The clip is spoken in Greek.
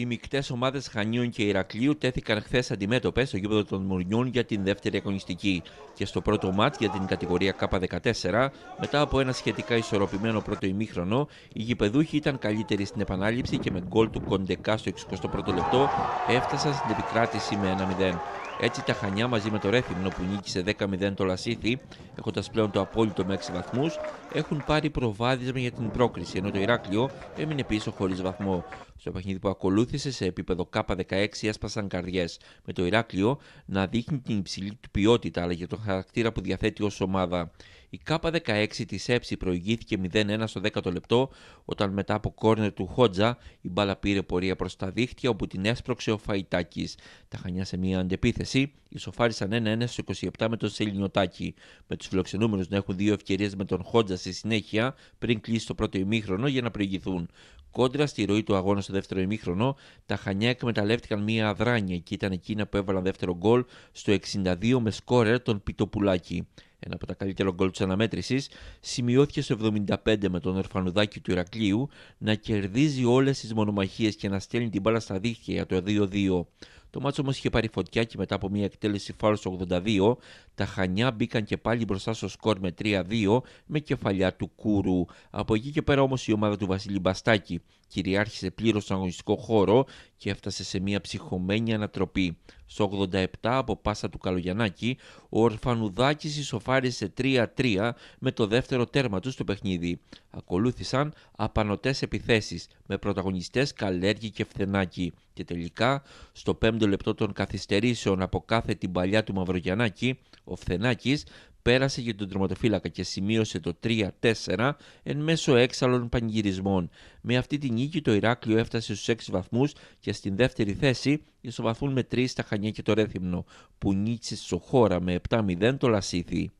Οι μεικτές ομάδες Χανίων και Ηρακλείου τέθηκαν χθες αντιμέτωπες στο γήπεδο των Μουρνιών για την δεύτερη αγωνιστική και στο πρώτο μάτ για την κατηγορία K14. Μετά από ένα σχετικά ισορροπημένο πρώτο ημίχρονο, οι γηπεδούχοι ήταν καλύτεροι στην επανάληψη και με γκολ του Κοντεκά στο 61ο λεπτό έφτασαν στην επικράτηση με 1-0. Έτσι τα Χανιά μαζί με το Ρέθυμνο που νίκησε 10-0 το Λασίθι, έχοντας πλέον το απόλυτο με 6 βαθμούς, έχουν πάρει προβάδισμα για την πρόκριση, ενώ το Ηράκλειο έμεινε πίσω χωρίς βαθμό. Στο παιχνίδι που ακολούθησε, ακολούθησε σε επίπεδο K16 έσπασαν καρδιές, με το Ηράκλειο να δείχνει την υψηλή του ποιότητα αλλά και τον χαρακτήρα που διαθέτει ως ομάδα. Η K16 της Έψη προηγήθηκε 0-1 στο 10ο λεπτό όταν μετά από κόρνερ του Χότζα η μπάλα πήρε πορεία προς τα δίχτυα όπου την έσπρωξε ο Φαϊτάκης. Τα Χανιά σε μια αντεπίθεση ισοφάρισαν 1-1 στο 27 με τον Σελινιωτάκη. Με τους φιλοξενούμενους να έχουν δύο ευκαιρίες με τον Χότζα στη συνέχεια πριν κλείσει το πρώτο ημίχρονο για να προηγηθούν. Κόντρα στη ροή του αγώνα στο δεύτερο ημίχρονο, τα Χανιά εκμεταλλεύτηκαν μία αδράνεια και ήταν εκείνα που έβαλαν δεύτερο γκολ στο 62 με σκόρερ τον Πιτοπουλάκη ένα από τα καλύτερα γκολ της αναμέτρησης σημειώθηκε στο 75 με τον Ερφανουδάκη του Ηρακλείου να κερδίζει όλες τις μονομαχίες και να στέλνει την μπάλα στα δίχτυα για το 2-2. Το μάτσο όμως είχε πάρει φωτιά και μετά από μια εκτέλεση φάλου στο 82, τα Χανιά μπήκαν και πάλι μπροστά στο σκορ με 3-2 με κεφαλιά του Κούρου. Από εκεί και πέρα όμως η ομάδα του Βασίλη Μπαστάκη κυριάρχησε πλήρως στον αγωνιστικό χώρο και έφτασε σε μια ψυχωμένη ανατροπή. Στο 87 από πάσα του Καλογιανάκη, ο Ορφανουδάκης ισοφάρισε 3-3 με το δεύτερο τέρμα του στο παιχνίδι. Ακολούθησαν απανοτές επιθέσεις με πρωταγωνιστές Καλέργη και Φθενάκη. Και τελικά, στο 5 λεπτό των καθυστερήσεων από κάθε την παλιά του Μαυρογιαννάκη, ο Φθενάκης πέρασε για τον τροματοφύλακα και σημείωσε το 3-4 εν μέσω έξαλλων πανηγυρισμών. Με αυτή τη νίκη το Ηράκλειο έφτασε στους 6 βαθμούς και στην δεύτερη θέση ισοβαθούν με 3 στα Χανιά και το Ρέθυμνο που νίκησε στο χώρα με 7-0 το Λασίθι.